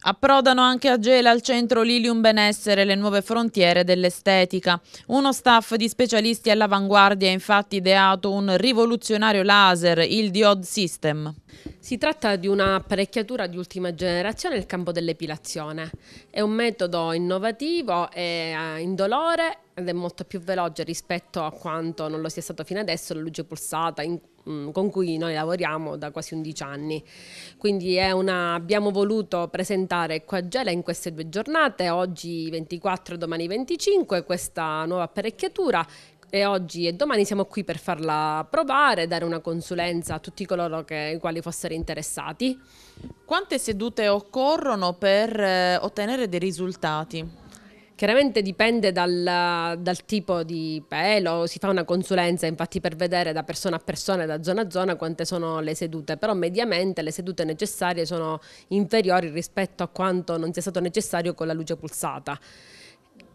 Approdano anche a Gela al centro Lilium Benessere le nuove frontiere dell'estetica. Uno staff di specialisti all'avanguardia ha infatti ideato un rivoluzionario laser, il Diode System. Si tratta di un'apparecchiatura di ultima generazione nel campo dell'epilazione. È un metodo innovativo e eh, indolore ed è molto più veloce rispetto a quanto non lo sia stato fino adesso la luce pulsata, in Mm, con cui noi lavoriamo da quasi 11 anni. Quindi una, abbiamo voluto presentare Quagela in queste due giornate, oggi 24 e domani 25, questa nuova apparecchiatura e oggi e domani siamo qui per farla provare, dare una consulenza a tutti coloro che, i quali fossero interessati. Quante sedute occorrono per eh, ottenere dei risultati? Chiaramente dipende dal, dal, tipo di pelo, si fa una consulenza infatti per vedere da persona a persona e da zona a zona quante sono le sedute, però mediamente le sedute necessarie sono inferiori rispetto a quanto non sia stato necessario con la luce pulsata.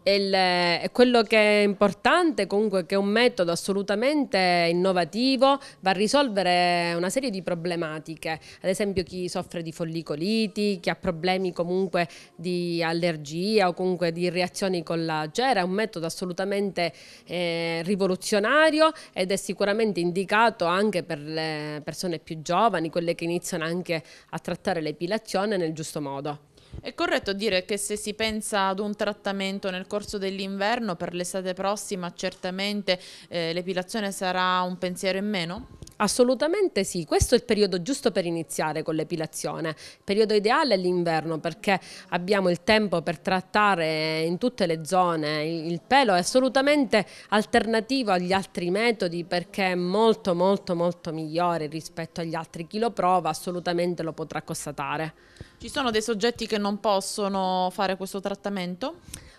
Il, eh, quello che è importante comunque è che è un metodo assolutamente innovativo, va a risolvere una serie di problematiche, ad esempio chi soffre di follicoliti, chi ha problemi comunque di allergia o comunque di reazioni con la cera, è un metodo assolutamente eh, rivoluzionario ed è sicuramente indicato anche per le persone più giovani, quelle che iniziano anche a trattare l'epilazione nel giusto modo. È corretto dire che se si pensa ad un trattamento nel corso dell'inverno, per l'estate prossima certamente eh, l'epilazione sarà un pensiero in meno? Assolutamente sì, questo è il periodo giusto per iniziare con l'epilazione, il periodo ideale è l'inverno perché abbiamo il tempo per trattare in tutte le zone, il pelo è assolutamente alternativo agli altri metodi perché è molto molto molto migliore rispetto agli altri, chi lo prova assolutamente lo potrà constatare. Ci sono dei soggetti che non possono fare questo trattamento?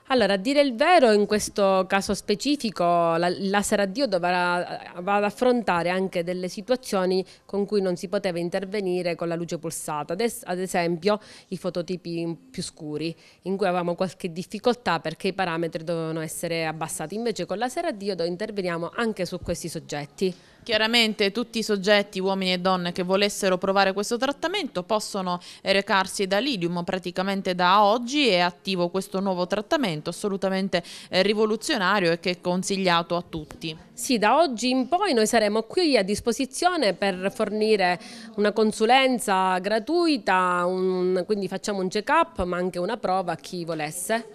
Allora, a dire il vero, in questo caso specifico, la, il laser addio dovrà ad affrontare anche delle situazioni con cui non si poteva intervenire con la luce pulsata, ad esempio i fototipi più scuri, in cui avevamo qualche difficoltà perché i parametri dovevano essere abbassati. Invece con la laser addio interveniamo anche su questi soggetti. Chiaramente tutti i soggetti, uomini e donne, che volessero provare questo trattamento possono recarsi da Lidium, praticamente da oggi è attivo questo nuovo trattamento intervento assolutamente eh, rivoluzionario e che è consigliato a tutti. Sì, da oggi in poi noi saremo qui a disposizione per fornire una consulenza gratuita, un, quindi facciamo un check-up ma anche una prova a chi volesse.